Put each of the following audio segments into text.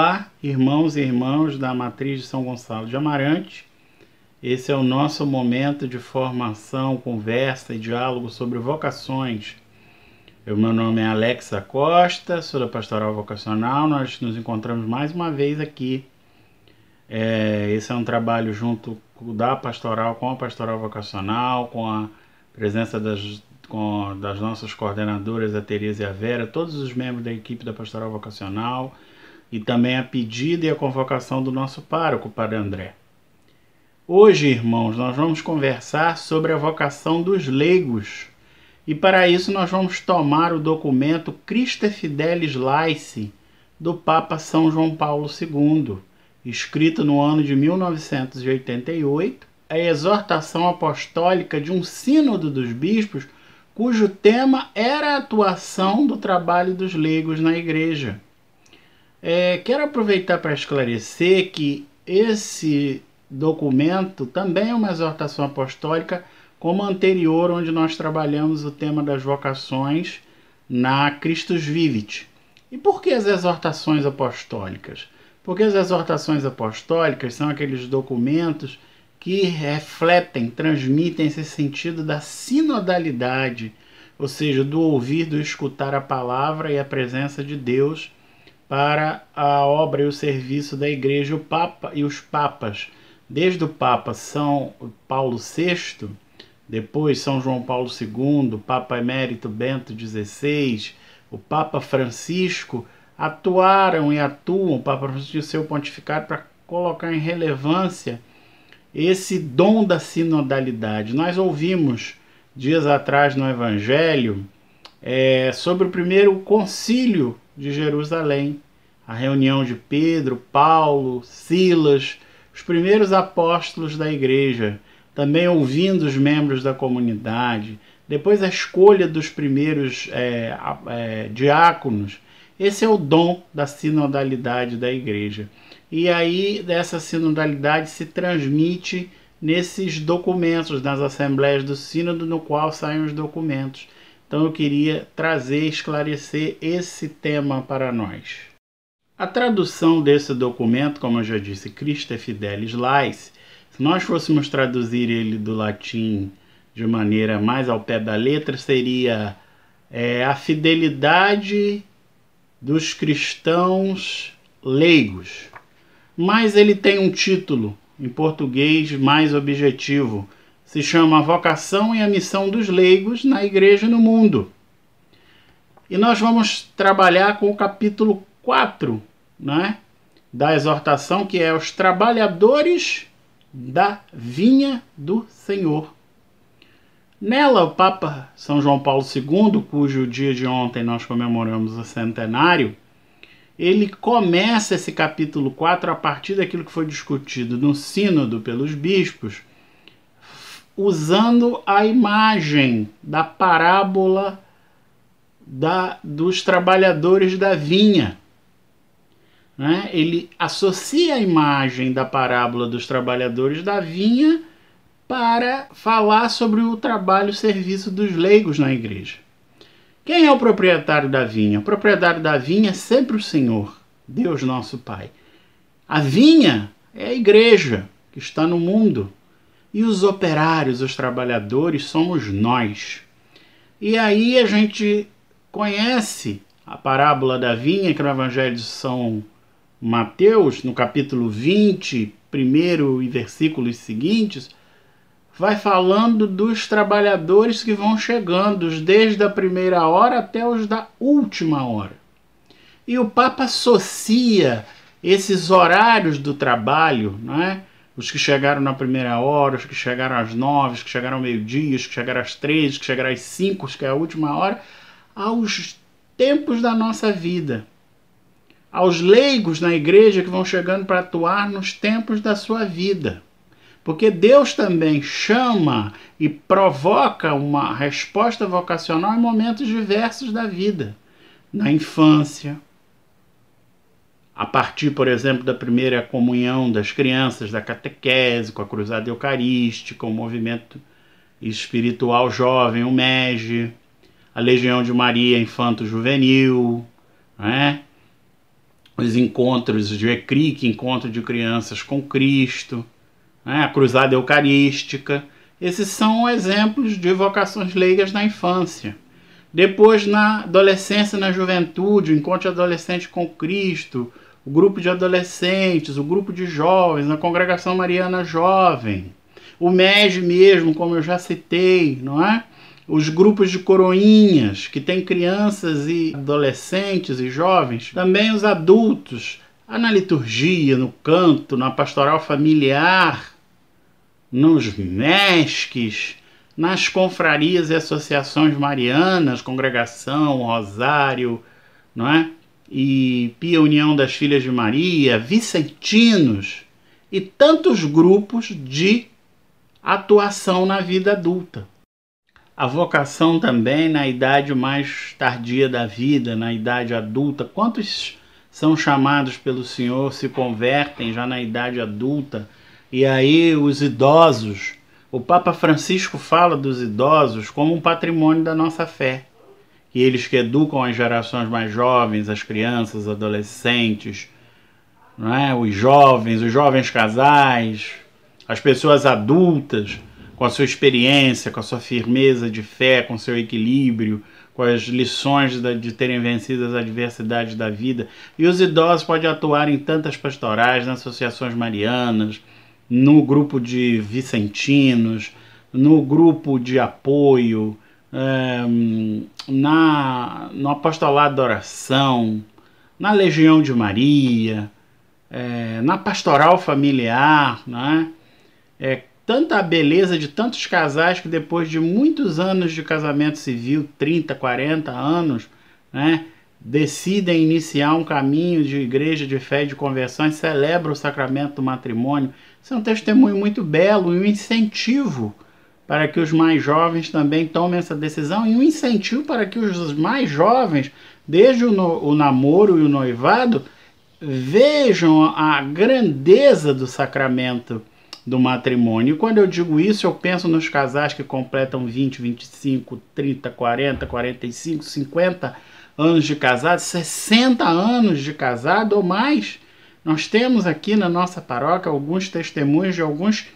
Olá, irmãos e irmãs da Matriz de São Gonçalo de Amarante. Esse é o nosso momento de formação, conversa e diálogo sobre vocações. O meu nome é Alexa Costa, sou da Pastoral Vocacional. Nós nos encontramos mais uma vez aqui. É, esse é um trabalho junto da Pastoral com a Pastoral Vocacional, com a presença das, com, das nossas coordenadoras, a Tereza e a Vera, todos os membros da equipe da Pastoral Vocacional e também a pedida e a convocação do nosso pároco, Padre André. Hoje, irmãos, nós vamos conversar sobre a vocação dos leigos. E para isso nós vamos tomar o documento Christe Fidelis Laici do Papa São João Paulo II, escrito no ano de 1988, a exortação apostólica de um sínodo dos bispos cujo tema era a atuação do trabalho dos leigos na igreja. É, quero aproveitar para esclarecer que esse documento também é uma exortação apostólica, como anterior, onde nós trabalhamos o tema das vocações na Christus Vivit. E por que as exortações apostólicas? Porque as exortações apostólicas são aqueles documentos que refletem, transmitem esse sentido da sinodalidade, ou seja, do ouvir, do escutar a palavra e a presença de Deus para a obra e o serviço da Igreja o Papa e os Papas. Desde o Papa São Paulo VI, depois São João Paulo II, Papa Emérito Bento XVI, o Papa Francisco, atuaram e atuam, o Papa Francisco e o seu pontificado, para colocar em relevância esse dom da sinodalidade. Nós ouvimos dias atrás no Evangelho é, sobre o primeiro concílio de Jerusalém, a reunião de Pedro, Paulo, Silas, os primeiros apóstolos da igreja, também ouvindo os membros da comunidade, depois a escolha dos primeiros é, é, diáconos. Esse é o dom da sinodalidade da igreja. E aí, dessa sinodalidade se transmite nesses documentos, nas assembleias do sínodo, no qual saem os documentos. Então eu queria trazer, esclarecer esse tema para nós. A tradução desse documento, como eu já disse, Christa Fidelis Lais, se nós fôssemos traduzir ele do latim de maneira mais ao pé da letra, seria é, a fidelidade dos cristãos leigos. Mas ele tem um título em português mais objetivo, se chama A Vocação e a Missão dos Leigos na Igreja e no Mundo. E nós vamos trabalhar com o capítulo 4 né, da exortação, que é os trabalhadores da vinha do Senhor. Nela, o Papa São João Paulo II, cujo dia de ontem nós comemoramos o centenário, ele começa esse capítulo 4 a partir daquilo que foi discutido no Sínodo pelos bispos usando a imagem da parábola da, dos trabalhadores da vinha. Né? Ele associa a imagem da parábola dos trabalhadores da vinha para falar sobre o trabalho e serviço dos leigos na igreja. Quem é o proprietário da vinha? O proprietário da vinha é sempre o Senhor, Deus nosso Pai. A vinha é a igreja que está no mundo, e os operários, os trabalhadores, somos nós. E aí a gente conhece a parábola da vinha que no Evangelho de São Mateus, no capítulo 20, primeiro e versículos seguintes, vai falando dos trabalhadores que vão chegando, desde a primeira hora até os da última hora. E o Papa associa esses horários do trabalho, não é? os que chegaram na primeira hora, os que chegaram às nove, os que chegaram ao meio-dia, os que chegaram às três, os que chegaram às cinco, os que é a última hora, aos tempos da nossa vida, aos leigos na igreja que vão chegando para atuar nos tempos da sua vida. Porque Deus também chama e provoca uma resposta vocacional em momentos diversos da vida. Na infância, a partir, por exemplo, da primeira comunhão das crianças, da catequese, com a cruzada eucarística, o movimento espiritual jovem, o MEG, a Legião de Maria Infanto Juvenil, né? os encontros de Ecrique, encontro de crianças com Cristo, né? a cruzada eucarística. Esses são exemplos de vocações leigas na infância. Depois, na adolescência e na juventude, o encontro adolescente com Cristo, o grupo de adolescentes, o grupo de jovens, na congregação mariana jovem, o MEG mesmo, como eu já citei, não é? Os grupos de coroinhas, que tem crianças e adolescentes e jovens, também os adultos, na liturgia, no canto, na pastoral familiar, nos mesques, nas confrarias e associações marianas, congregação, rosário, não é? e Pia União das Filhas de Maria, Vicentinos e tantos grupos de atuação na vida adulta. A vocação também na idade mais tardia da vida, na idade adulta. Quantos são chamados pelo Senhor, se convertem já na idade adulta? E aí, os idosos. O Papa Francisco fala dos idosos como um patrimônio da nossa fé e eles que educam as gerações mais jovens, as crianças, adolescentes, não é? os jovens, os jovens casais, as pessoas adultas, com a sua experiência, com a sua firmeza de fé, com seu equilíbrio, com as lições de terem vencido as adversidades da vida. E os idosos podem atuar em tantas pastorais, nas associações marianas, no grupo de vicentinos, no grupo de apoio, Ehm, na, no apostolado da oração, na Legião de Maria, é, na pastoral familiar, né? É, tanta beleza de tantos casais que depois de muitos anos de casamento civil, 30, 40 anos, né? Decidem iniciar um caminho de igreja, de fé, de conversão e celebra o sacramento do matrimônio. Isso é um testemunho muito belo e um incentivo para que os mais jovens também tomem essa decisão e um incentivo para que os mais jovens, desde o, no, o namoro e o noivado, vejam a grandeza do sacramento do matrimônio. E quando eu digo isso, eu penso nos casais que completam 20, 25, 30, 40, 45, 50 anos de casado, 60 anos de casado ou mais. Nós temos aqui na nossa paróquia alguns testemunhos de alguns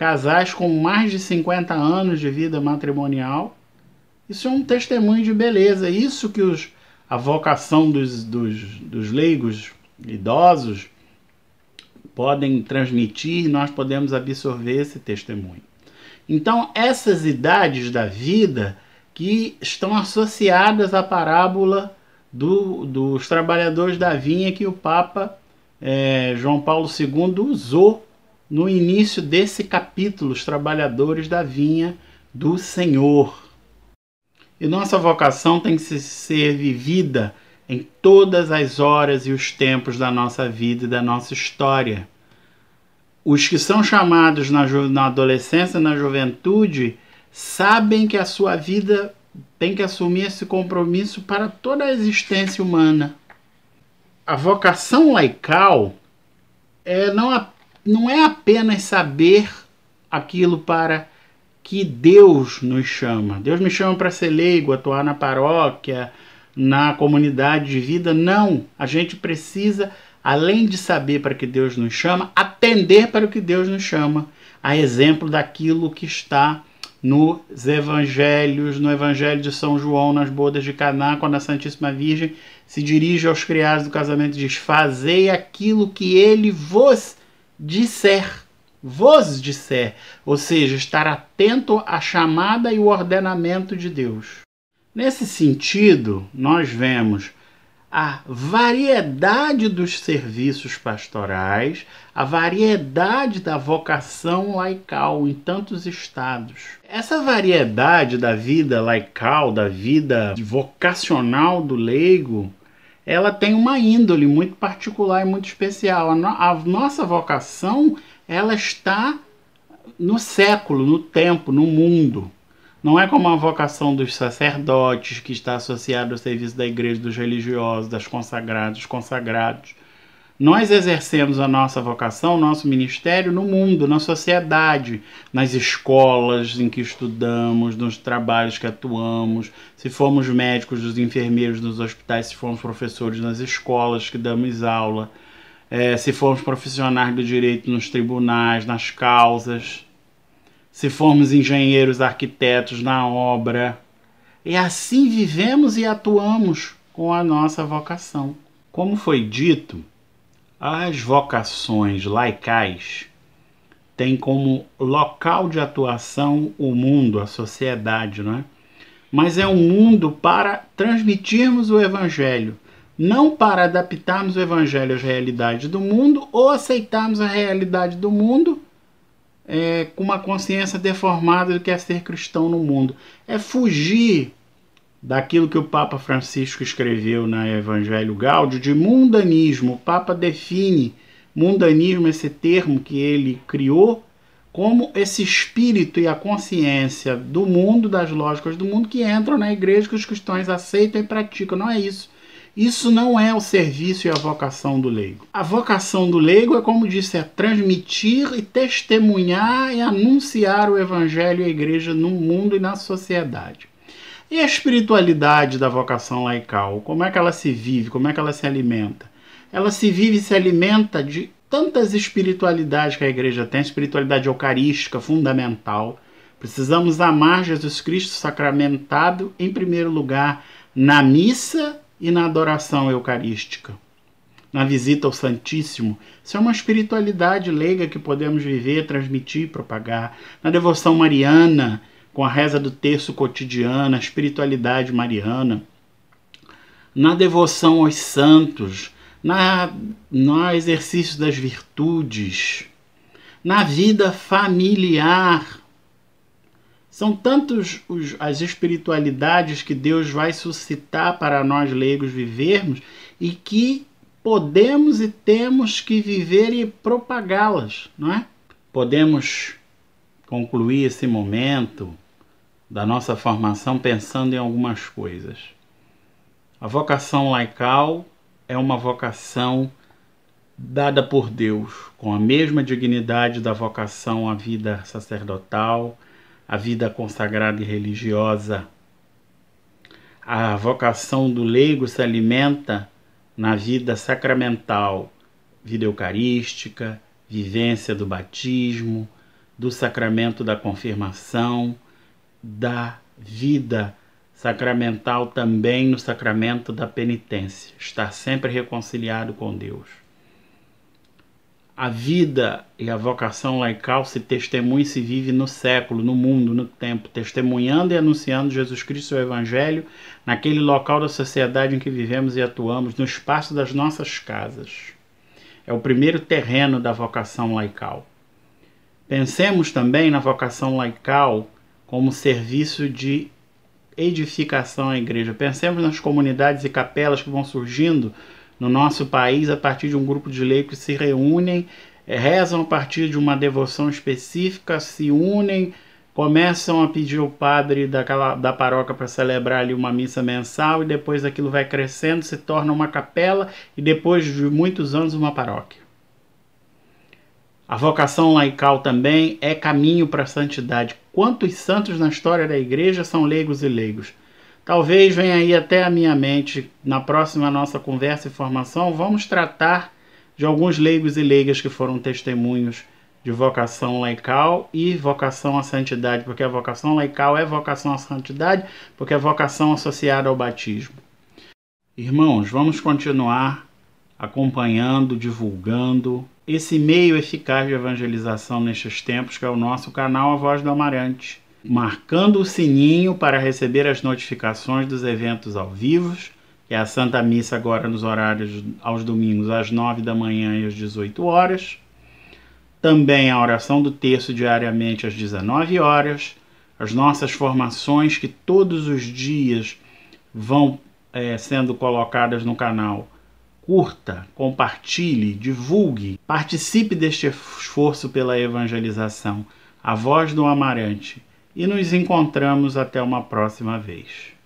casais com mais de 50 anos de vida matrimonial. Isso é um testemunho de beleza. Isso que os, a vocação dos, dos, dos leigos idosos podem transmitir, nós podemos absorver esse testemunho. Então, essas idades da vida que estão associadas à parábola do, dos trabalhadores da vinha que o Papa é, João Paulo II usou no início desse capítulo, os trabalhadores da vinha do Senhor. E nossa vocação tem que ser vivida em todas as horas e os tempos da nossa vida e da nossa história. Os que são chamados na, na adolescência na juventude sabem que a sua vida tem que assumir esse compromisso para toda a existência humana. A vocação laical é não apenas não é apenas saber aquilo para que Deus nos chama. Deus me chama para ser leigo, atuar na paróquia, na comunidade de vida. Não, a gente precisa, além de saber para que Deus nos chama, atender para o que Deus nos chama, a exemplo daquilo que está nos evangelhos, no evangelho de São João, nas bodas de Caná, quando a Santíssima Virgem se dirige aos criados do casamento e diz: "Fazei aquilo que ele vos disser, vos disser, ou seja, estar atento à chamada e o ordenamento de Deus. Nesse sentido, nós vemos a variedade dos serviços pastorais, a variedade da vocação laical em tantos estados. Essa variedade da vida laical, da vida vocacional do leigo, ela tem uma índole muito particular e muito especial. A, no, a nossa vocação, ela está no século, no tempo, no mundo. Não é como a vocação dos sacerdotes, que está associada ao serviço da igreja, dos religiosos, das consagradas, dos consagrados. Nós exercemos a nossa vocação, o nosso ministério no mundo, na sociedade, nas escolas em que estudamos, nos trabalhos que atuamos, se formos médicos, dos enfermeiros nos hospitais, se formos professores nas escolas que damos aula, é, se formos profissionais do direito nos tribunais, nas causas, se formos engenheiros, arquitetos na obra. E assim vivemos e atuamos com a nossa vocação. Como foi dito, as vocações laicais têm como local de atuação o mundo, a sociedade, não é? Mas é um mundo para transmitirmos o evangelho, não para adaptarmos o evangelho às realidades do mundo ou aceitarmos a realidade do mundo é, com uma consciência deformada do que é ser cristão no mundo. É fugir daquilo que o Papa Francisco escreveu na Evangelho Gáudio de mundanismo. O Papa define mundanismo, esse termo que ele criou, como esse espírito e a consciência do mundo, das lógicas do mundo, que entram na igreja, que os cristãos aceitam e praticam. Não é isso. Isso não é o serviço e a vocação do leigo. A vocação do leigo é, como disse, é transmitir e testemunhar e anunciar o evangelho e a igreja no mundo e na sociedade. E a espiritualidade da vocação laical? Como é que ela se vive? Como é que ela se alimenta? Ela se vive e se alimenta de tantas espiritualidades que a igreja tem, espiritualidade eucarística fundamental. Precisamos amar Jesus Cristo sacramentado em primeiro lugar na missa e na adoração eucarística, na visita ao Santíssimo. Isso é uma espiritualidade leiga que podemos viver, transmitir e propagar. Na devoção mariana, com a reza do terço cotidiana, a espiritualidade mariana, na devoção aos santos, na, no exercício das virtudes, na vida familiar. São tantos as espiritualidades que Deus vai suscitar para nós leigos vivermos e que podemos e temos que viver e propagá-las, não é? Podemos concluir esse momento da nossa formação pensando em algumas coisas. A vocação laical é uma vocação dada por Deus, com a mesma dignidade da vocação à vida sacerdotal, à vida consagrada e religiosa. A vocação do leigo se alimenta na vida sacramental, vida eucarística, vivência do batismo, do sacramento da confirmação, da vida sacramental também no sacramento da penitência, estar sempre reconciliado com Deus. A vida e a vocação laical se testemunha e se vive no século, no mundo, no tempo, testemunhando e anunciando Jesus Cristo e o Evangelho naquele local da sociedade em que vivemos e atuamos, no espaço das nossas casas. É o primeiro terreno da vocação laical. Pensemos também na vocação laical como serviço de edificação à igreja. Pensemos nas comunidades e capelas que vão surgindo no nosso país a partir de um grupo de leigos que se reúnem, eh, rezam a partir de uma devoção específica, se unem, começam a pedir o padre daquela, da paróquia para celebrar ali uma missa mensal e depois aquilo vai crescendo, se torna uma capela e depois de muitos anos uma paróquia. A vocação laical também é caminho para a santidade. Quantos santos na história da igreja são leigos e leigos? Talvez venha aí até a minha mente, na próxima nossa conversa e formação, vamos tratar de alguns leigos e leigas que foram testemunhos de vocação laical e vocação à santidade, porque a vocação laical é vocação à santidade, porque é vocação associada ao batismo. Irmãos, vamos continuar acompanhando, divulgando esse meio eficaz de evangelização nestes tempos, que é o nosso canal A Voz do Amarante, marcando o sininho para receber as notificações dos eventos ao vivo, que é a Santa Missa agora nos horários aos domingos às 9 da manhã e às 18 horas. Também a oração do terço diariamente às 19 horas, as nossas formações que todos os dias vão é, sendo colocadas no canal curta, compartilhe, divulgue, participe deste esforço pela evangelização. A voz do Amarante. E nos encontramos até uma próxima vez.